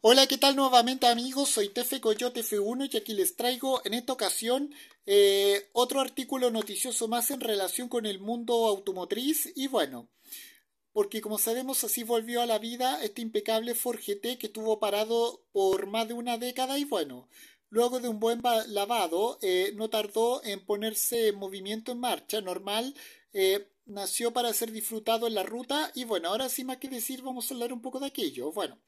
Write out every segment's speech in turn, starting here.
Hola, ¿qué tal nuevamente amigos? Soy Tefe Coyote F1 y aquí les traigo en esta ocasión eh, otro artículo noticioso más en relación con el mundo automotriz y bueno, porque como sabemos así volvió a la vida este impecable Ford que estuvo parado por más de una década y bueno, luego de un buen lavado eh, no tardó en ponerse en movimiento en marcha normal. Eh, nació para ser disfrutado en la ruta y bueno, ahora sí más que decir vamos a hablar un poco de aquello. Bueno,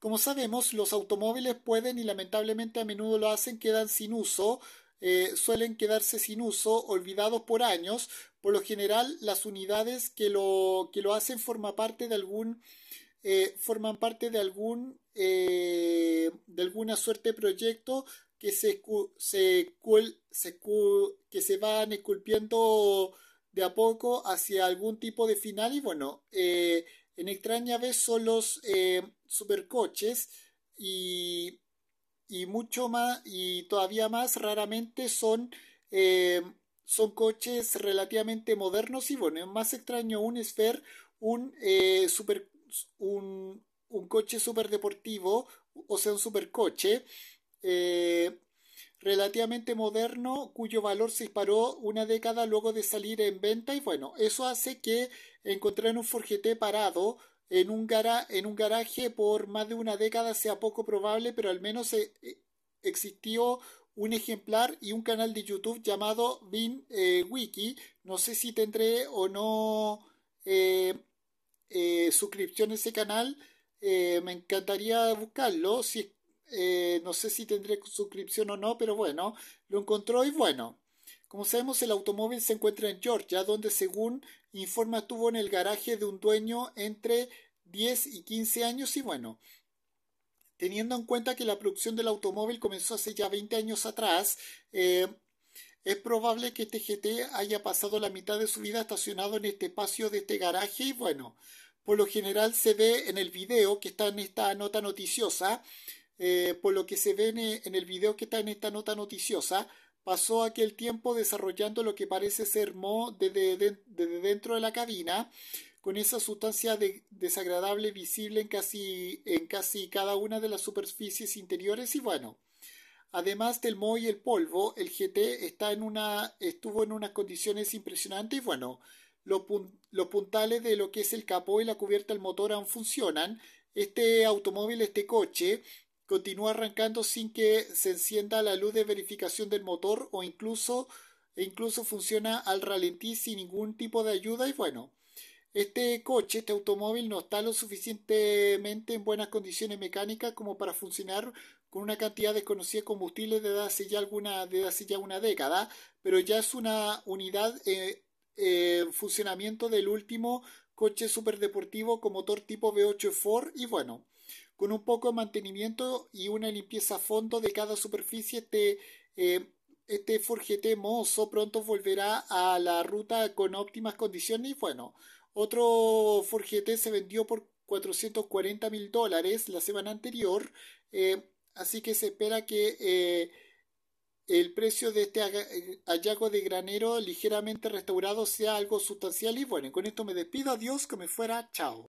como sabemos, los automóviles pueden y lamentablemente a menudo lo hacen, quedan sin uso, eh, suelen quedarse sin uso, olvidados por años. Por lo general, las unidades que lo, que lo hacen forma parte de algún, eh, forman parte de algún, eh, de alguna suerte de proyecto que se, se, se, que se van esculpiendo de a poco hacia algún tipo de final y bueno, eh, en extraña vez son los eh, supercoches y, y, mucho más y todavía más raramente son, eh, son coches relativamente modernos y bueno, más extraño un Sphere, un, super, un, un coche superdeportivo, o sea, un supercoche. Eh, relativamente moderno cuyo valor se disparó una década luego de salir en venta y bueno, eso hace que encontrar un forjete parado en un, en un garaje por más de una década sea poco probable, pero al menos eh, eh, existió un ejemplar y un canal de YouTube llamado Bin eh, Wiki. No sé si tendré o no suscripción a ese canal. me encantaría buscarlo. Si eh, no sé si tendré suscripción o no, pero bueno, lo encontró y bueno. Como sabemos, el automóvil se encuentra en Georgia, donde según informa estuvo en el garaje de un dueño entre 10 y 15 años y bueno, teniendo en cuenta que la producción del automóvil comenzó hace ya 20 años atrás, eh, es probable que este GT haya pasado la mitad de su vida estacionado en este espacio de este garaje y bueno, por lo general se ve en el video que está en esta nota noticiosa, eh, por lo que se ve eh, en, el video que está en esta nota noticiosa, pasó aquel tiempo desarrollando lo que parece ser Mo desde, dentro de la cabina, con esa sustancia desagradable visible en casi, cada una de las superficies interiores y bueno. Además del moho y el polvo, el GT está en una, estuvo en unas condiciones impresionantes y bueno, los, puntales de lo que es el capó y la cubierta del motor aún funcionan. Este automóvil, este coche, continúa arrancando sin que se encienda la luz de verificación del motor o incluso, e incluso funciona al ralentí sin ningún tipo de ayuda y bueno, este coche, este automóvil no está lo suficientemente en buenas condiciones mecánicas como para funcionar con una cantidad desconocida de combustible desde hace ya alguna hace ya una década, pero ya es una unidad eh, eh, en funcionamiento del último coche superdeportivo con motor tipo V8 Ford y bueno, con un poco de mantenimiento y una limpieza a fondo de cada superficie, este, eh, este, forjete mozo pronto volverá a la ruta con óptimas condiciones. Y bueno, otro forjete se vendió por 440 mil dólares la semana anterior, eh, así que se espera que eh, el precio de este hallazgo de granero ligeramente restaurado sea algo sustancial. Y bueno, con esto me despido, adiós, que me fuera, chao.